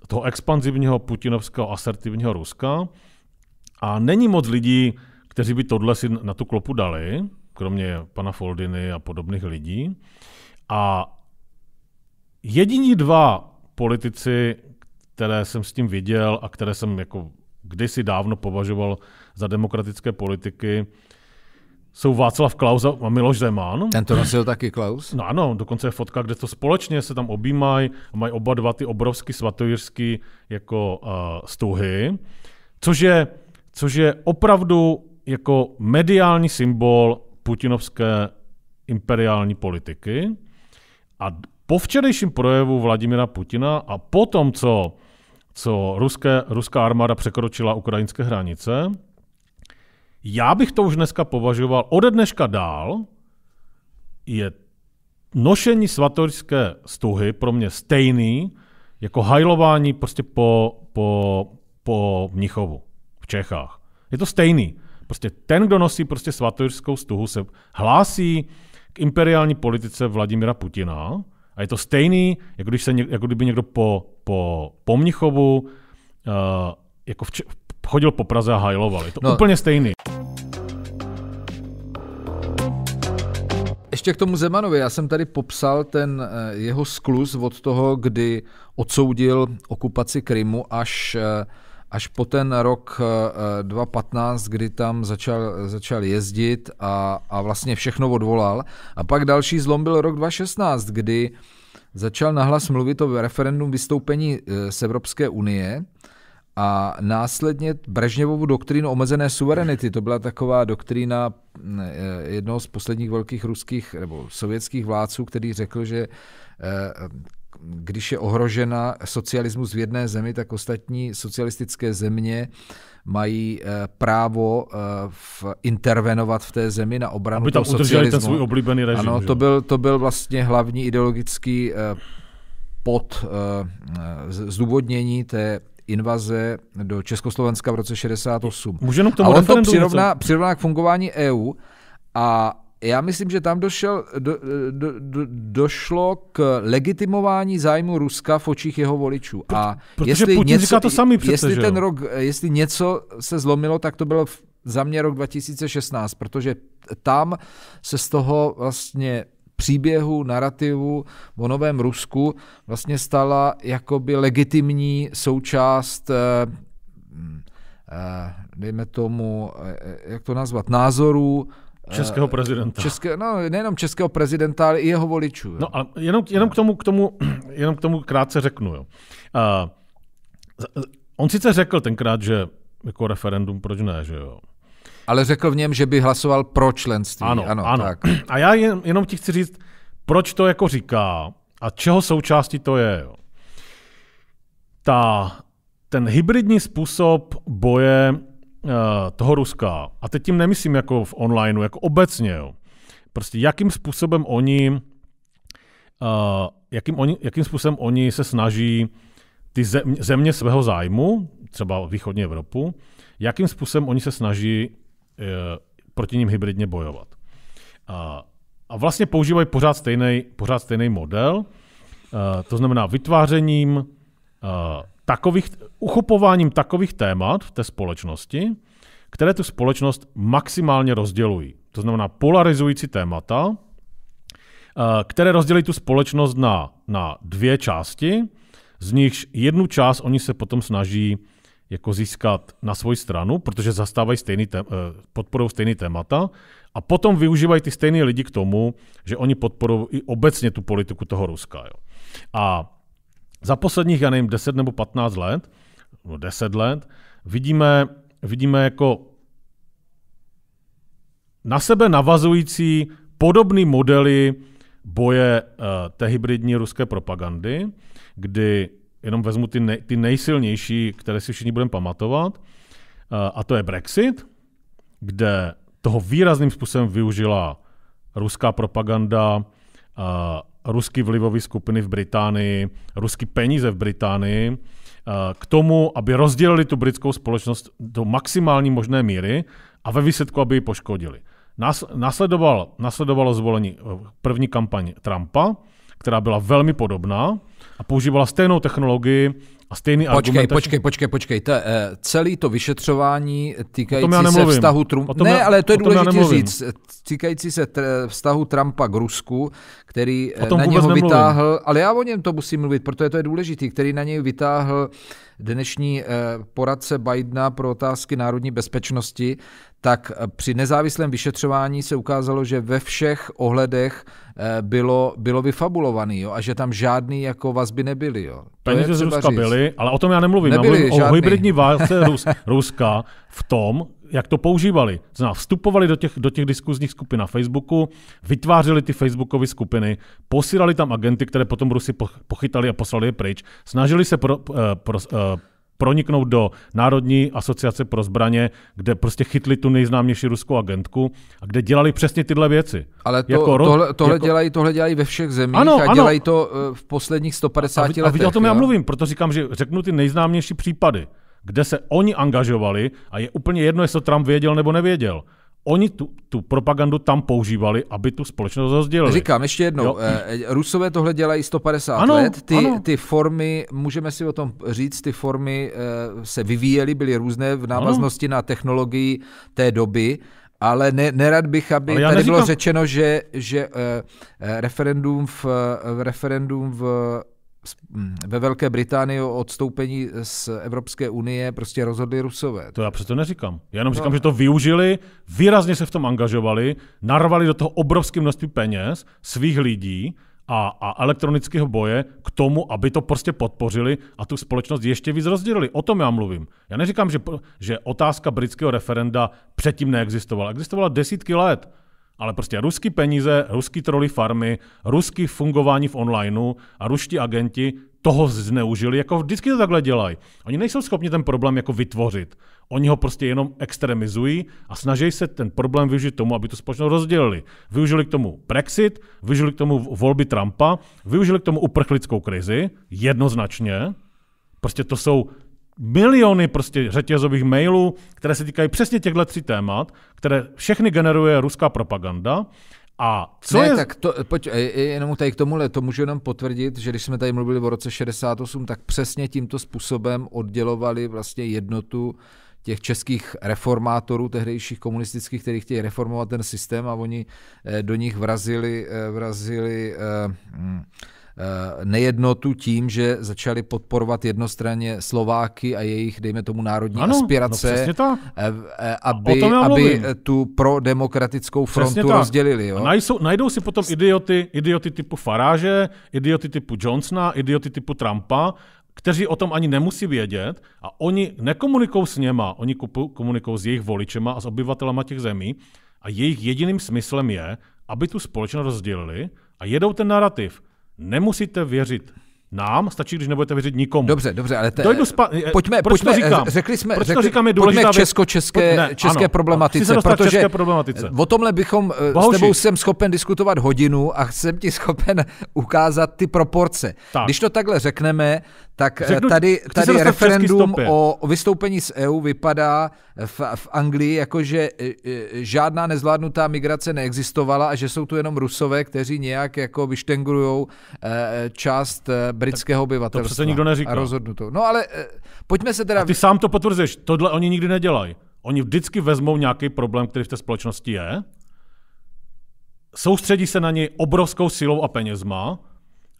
toho expanzivního putinovského asertivního Ruska. A není moc lidí, kteří by tohle si na tu klopu dali, kromě pana Foldiny a podobných lidí. A jediní dva politici, které jsem s tím viděl a které jsem jako kdysi dávno považoval za demokratické politiky, jsou Václav Klaus a Miloš Zeman. Ten to nosil taky Klaus? No ano, dokonce je fotka, kde to společně se tam objímají a mají oba dva ty obrovský svatojířský jako uh, stuhy, což je, což je opravdu jako mediální symbol putinovské imperiální politiky. A po včerejším projevu Vladimira Putina a po tom, co, co ruské, ruská armáda překročila ukrajinské hranice, já bych to už dneska považoval ode dneška dál, je nošení svatorské stuhy pro mě stejný jako hajlování prostě po, po, po Mnichovu v Čechách. Je to stejný. Prostě ten, kdo nosí prostě svatořskou stuhu, se hlásí k imperiální politice Vladimira Putina a je to stejný, jako, když se něk, jako kdyby někdo po, po, po Mnichovu uh, jako vč- chodil po Praze a hajloval. Je to no. úplně stejný. Ještě k tomu Zemanovi. Já jsem tady popsal ten eh, jeho sklus od toho, kdy odsoudil okupaci Krymu až uh, až po ten rok 2015, eh, eh, kdy tam začal, začal jezdit a, a vlastně všechno odvolal. A pak další zlom byl rok 2016, kdy začal nahlas mluvit o referendum vystoupení eh, z Evropské unie a následně Brežněvovu doktrínu omezené suverenity. To byla taková doktrína mm, jednoho z posledních velkých ruských nebo sovětských vládců, který řekl, že když je ohrožena socialismus v jedné zemi, tak ostatní socialistické země mají eh, právo eh, v intervenovat v té zemi na obranu Aby tam udrželi ten svůj oblíbený režim. Ano, to byl, to byl vlastně hlavní ideologický eh, pod zdůvodnění té invaze do Československa v roce 68. Může jenom k tomu Ale on to přirovná, přirovná k fungování EU a já myslím, že tam došel, do, do, do, došlo k legitimování zájmu Ruska v očích jeho voličů. a Protože jestli Putin něco, říká to sami přece, jestli ten rok, jestli něco se zlomilo, tak to bylo za mě rok 2016, protože tam se z toho vlastně příběhu, narrativu o novém Rusku vlastně stala jakoby legitimní součást eh, hm, eh, dejme tomu, eh, jak to nazvat, názorů Českého prezidenta. České, no, nejenom českého prezidenta, ale i jeho voličů. Jo. No, ale jenom, jenom, k tomu, k tomu, *clears throat* jenom k tomu krátce řeknu. Jo. Uh, on sice řekl tenkrát, že jako referendum, proč ne, že jo. Ale řekl v něm, že by hlasoval pro členství. Ano, ano. ano. Tak. *clears throat* A já jen, jenom ti chci říct, proč to jako říká a čeho součástí to je. Jo. Ta, ten hybridní způsob boje Eh, toho Ruska, a teď tím nemyslím jako v onlineu, jako obecně, jo. prostě jakým způsobem oni, uh, jakým, oni, jakým způsobem oni se snaží ty země, země svého zájmu, třeba východní Evropu, jakým způsobem oni se snaží uh, proti ním hybridně bojovat. Uh, a vlastně používají pořád stejný pořád stejný model, uh, to znamená vytvářením uh, takových, uchopováním takových témat v té společnosti, které tu společnost maximálně rozdělují. To znamená polarizující témata, eh, které rozdělí tu společnost na, na dvě části, z nichž jednu část oni se potom snaží jako získat na svoji stranu, protože zastávají stejný te- eh, podporou stejný témata a potom využívají ty stejné lidi k tomu, že oni podporují i obecně tu politiku toho Ruska. Jo. A za posledních, já nevím, 10 nebo 15 let, no 10 let, vidíme, vidíme jako na sebe navazující podobné modely boje uh, té hybridní ruské propagandy, kdy jenom vezmu ty, nej, ty nejsilnější, které si všichni budeme pamatovat, uh, a to je Brexit, kde toho výrazným způsobem využila ruská propaganda uh, ruský vlivové skupiny v Británii, ruský peníze v Británii, eh, k tomu, aby rozdělili tu britskou společnost do maximální možné míry a ve výsledku, aby ji poškodili. Nasledoval, nasledovalo zvolení eh, první kampaň Trumpa, která byla velmi podobná a používala stejnou technologii a stejný počkej, argument... Počkej, počkej, počkej, počkej. Uh, eh, celý to vyšetřování týkající se vztahu Trumpa... Ne, já, ale to je důležité říct. Eh, týkající se tr- vztahu Trumpa k Rusku, který eh, na něho nemluvím. vytáhl... Ale já o něm to musím mluvit, protože to je důležité, který na něj vytáhl dnešní poradce Bidena pro otázky národní bezpečnosti, tak při nezávislém vyšetřování se ukázalo, že ve všech ohledech bylo, bylo vyfabulovaný jo, a že tam žádný jako vazby nebyly. Jo. To Peníze z Ruska byly, ale o tom já nemluvím. já mluvím žádný. o hybridní válce Rus, *laughs* Ruska v tom, jak to používali. Zná, vstupovali do těch, do těch diskuzních skupin na Facebooku, vytvářeli ty Facebookové skupiny, posílali tam agenty, které potom Rusy pochytali a poslali je pryč, snažili se pro, pro, eh, pro, eh, proniknout do Národní asociace pro zbraně, kde prostě chytli tu nejznámější ruskou agentku a kde dělali přesně tyhle věci. Ale to, jako, tohle, tohle, jako... dělají, tohle dělají ve všech zemích ano, a ano. dělají to eh, v posledních 150 a, a, letech. A viděl o tom já mluvím, proto říkám, že řeknu ty nejznámější případy, kde se oni angažovali a je úplně jedno, jestli to Trump věděl nebo nevěděl oni tu, tu propagandu tam používali, aby tu společnost rozdělili. Říkám ještě jednou, jo? Eh, Rusové tohle dělají 150 ano, let, ty, ano. ty formy, můžeme si o tom říct, ty formy eh, se vyvíjely, byly různé v návaznosti ano. na technologii té doby, ale ne, nerad bych, aby tady neříkám... bylo řečeno, že, že uh, referendum v, referendum v Mm, ve Velké Británii o odstoupení z Evropské unie prostě rozhodli Rusové. To já přece neříkám. Já jenom no. říkám, že to využili, výrazně se v tom angažovali, narvali do toho obrovské množství peněz svých lidí a, a elektronického boje k tomu, aby to prostě podpořili a tu společnost ještě víc rozdělili. O tom já mluvím. Já neříkám, že, že otázka britského referenda předtím neexistovala. Existovala desítky let. Ale prostě ruský peníze, ruský troly farmy, ruský fungování v onlineu a ruští agenti toho zneužili, jako vždycky to takhle dělají. Oni nejsou schopni ten problém jako vytvořit. Oni ho prostě jenom extremizují a snaží se ten problém využít tomu, aby to společnost rozdělili. Využili k tomu Brexit, využili k tomu volby Trumpa, využili k tomu uprchlickou krizi, jednoznačně. Prostě to jsou miliony prostě řetězových mailů, které se týkají přesně těchto tří témat, které všechny generuje ruská propaganda. A co ne, je... tak to, pojď, jenom tady k tomuhle, to můžu jenom potvrdit, že když jsme tady mluvili o roce 68, tak přesně tímto způsobem oddělovali vlastně jednotu těch českých reformátorů, tehdejších komunistických, kteří chtějí reformovat ten systém a oni eh, do nich vrazili, eh, vrazili eh, mm, Eh, nejednotu tím, že začali podporovat jednostranně Slováky a jejich, dejme tomu, národní ano, no, aspirace, no aby, aby tu prodemokratickou frontu přesně rozdělili. Jo? Najdou, najdou si potom idioty, idioty typu Faráže, idioty typu Johnsona, idioty typu Trumpa, kteří o tom ani nemusí vědět a oni nekomunikují s něma, oni komunikují s jejich voličema a s obyvatelama těch zemí a jejich jediným smyslem je, aby tu společnost rozdělili a jedou ten narrativ. Nemusíte věřit nám stačí, když nebudete věřit nikomu. Dobře, dobře, ale te, Dojdu spa- pojďme, proč pojďme, to eh, říkám? Řekli jsme, proč řekli, to říkám je důležitá pojďme česko-české pojď... ne, české ano, problematice, se protože české problematice. Eh, o tomhle bychom, Bohuši. Eh, s tebou jsem schopen diskutovat hodinu a jsem ti *laughs* schopen ukázat ty proporce. Tak. Když to takhle řekneme, tak Řeknu, tady, tady referendum o, o vystoupení z EU vypadá v, v Anglii jako, že žádná nezvládnutá migrace neexistovala a že jsou tu jenom rusové, kteří nějak jako vyštengrujou část britského obyvatelstva. To přece nikdo neříká. A rozhodnuto. to. No ale eh, pojďme se teda... A ty sám to potvrzuješ, tohle oni nikdy nedělají. Oni vždycky vezmou nějaký problém, který v té společnosti je, soustředí se na něj obrovskou silou a penězma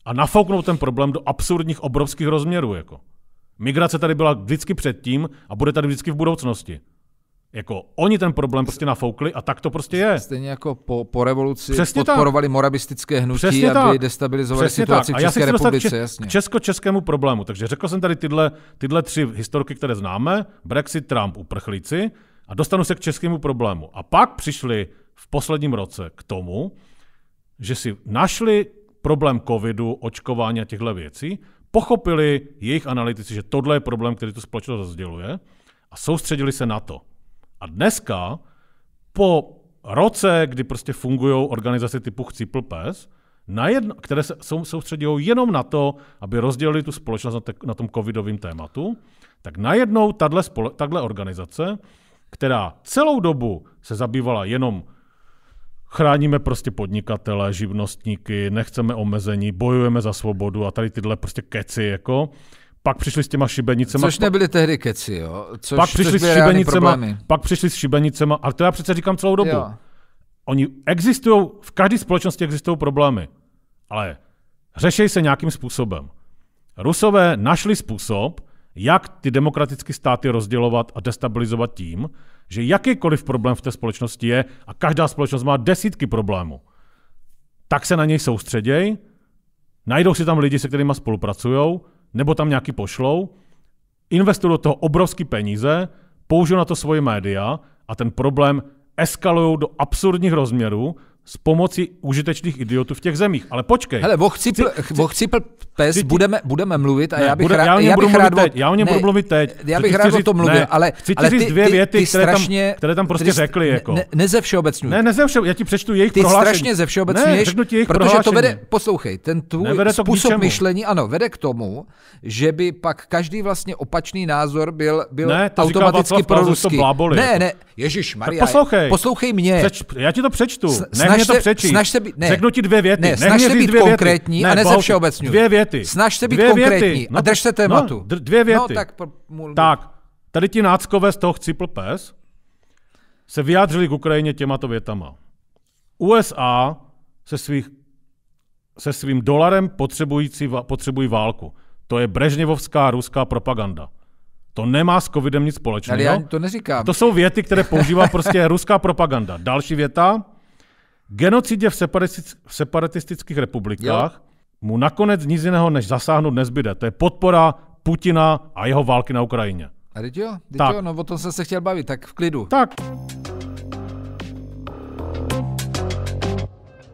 a nafouknou ten problém do absurdních obrovských rozměrů. Jako. Migrace tady byla vždycky předtím a bude tady vždycky v budoucnosti. Jako oni ten problém prostě nafoukli a tak to prostě je. Stejně jako po, po revoluci Přesně podporovali tak. morabistické hnutí, Přesně aby tak. destabilizovali Přesně situaci tak. A v České já republice. Če- jasně. česko-českému problému. Takže řekl jsem tady tyhle, tyhle tři historky, které známe. Brexit, Trump, uprchlíci. A dostanu se k českému problému. A pak přišli v posledním roce k tomu, že si našli problém covidu, očkování a těchto věcí, pochopili jejich analytici, že tohle je problém, který tu společnost rozděluje a soustředili se na to. A dneska, po roce, kdy prostě fungují organizace typu Chcipl pes, na jedno, které se soustředí jenom na to, aby rozdělili tu společnost na, te, na tom covidovém tématu, tak najednou tahle, spole, tahle organizace, která celou dobu se zabývala jenom chráníme prostě podnikatele, živnostníky, nechceme omezení, bojujeme za svobodu a tady tyhle prostě keci, jako, pak přišli s těma šibenicema. Což nebyly tehdy keci, jo. Což, pak, přišli což s šibenicema, pak přišli s šibenicema, a to já přece říkám celou dobu. Jo. Oni existují, v každé společnosti existují problémy, ale řeší se nějakým způsobem. Rusové našli způsob, jak ty demokratické státy rozdělovat a destabilizovat tím, že jakýkoliv problém v té společnosti je, a každá společnost má desítky problémů, tak se na něj soustředěj, najdou si tam lidi, se kterými spolupracují nebo tam nějaký pošlou, investují do toho obrovský peníze, použijou na to svoje média a ten problém eskalují do absurdních rozměrů, s pomocí užitečných idiotů v těch zemích. Ale počkej. Hele, vochcipl, chci, pes, chci, budeme, budeme mluvit a ne, já bych bude, rád... Já, já, bych rád teď, já o něm budu mluvit teď. Já bych rád o tom mluvil, ne, ale... Chci ale ty, říct dvě ty, věty, ty, které, strašně, tam, které tam prostě ty, řekli. Jako. Ne, ne ze všeobecňují. Ne, ne ze všeobecňují, já ti přečtu jejich ty prohlášení. Ty strašně ze všeobecňuješ, ne, jejich protože prohlášení. to vede... Poslouchej, ten tvůj způsob myšlení, ano, vede k tomu, že by pak každý vlastně opačný názor byl, byl ne, to automaticky pro Ne, jako. ne, Ježíš Maria, poslouchej Poslouchej mě. Já ti to přečtu snaž snažte, to přečíst. Snaž se být, ne, Řeknu ti dvě věty. Ne, snaž se být dvě konkrétní věty. Ne, a ne ze všeobecňu. Dvě věty. Snaž se být dvě konkrétní no no, no, věty. No, a se tématu. No, dvě věty. No, tak, můl... tak, tady ti náckové z toho chcipl pes se vyjádřili k Ukrajině těmato větama. USA se, svých, se svým dolarem potřebující, potřebují válku. To je brežněvovská ruská propaganda. To nemá s covidem nic společného. Ale já to neříkám. To jsou věty, které používá prostě *laughs* ruská propaganda. Další věta genocidě v, separatist, v separatistických republikách jo. mu nakonec nic jiného než zasáhnout nezbyde. To je podpora Putina a jeho války na Ukrajině. A teď jo, teď tak. jo, no o tom jsem se chtěl bavit, tak v klidu. Tak.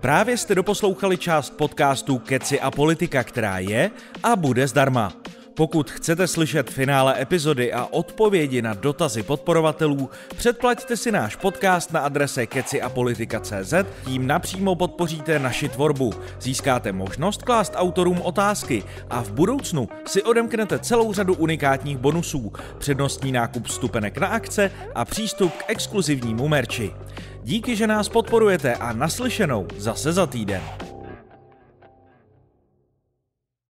Právě jste doposlouchali část podcastu Keci a politika, která je a bude zdarma. Pokud chcete slyšet finále epizody a odpovědi na dotazy podporovatelů, předplaťte si náš podcast na adrese keciapolitika.cz, tím napřímo podpoříte naši tvorbu, získáte možnost klást autorům otázky a v budoucnu si odemknete celou řadu unikátních bonusů, přednostní nákup vstupenek na akce a přístup k exkluzivnímu merči. Díky, že nás podporujete a naslyšenou zase za týden.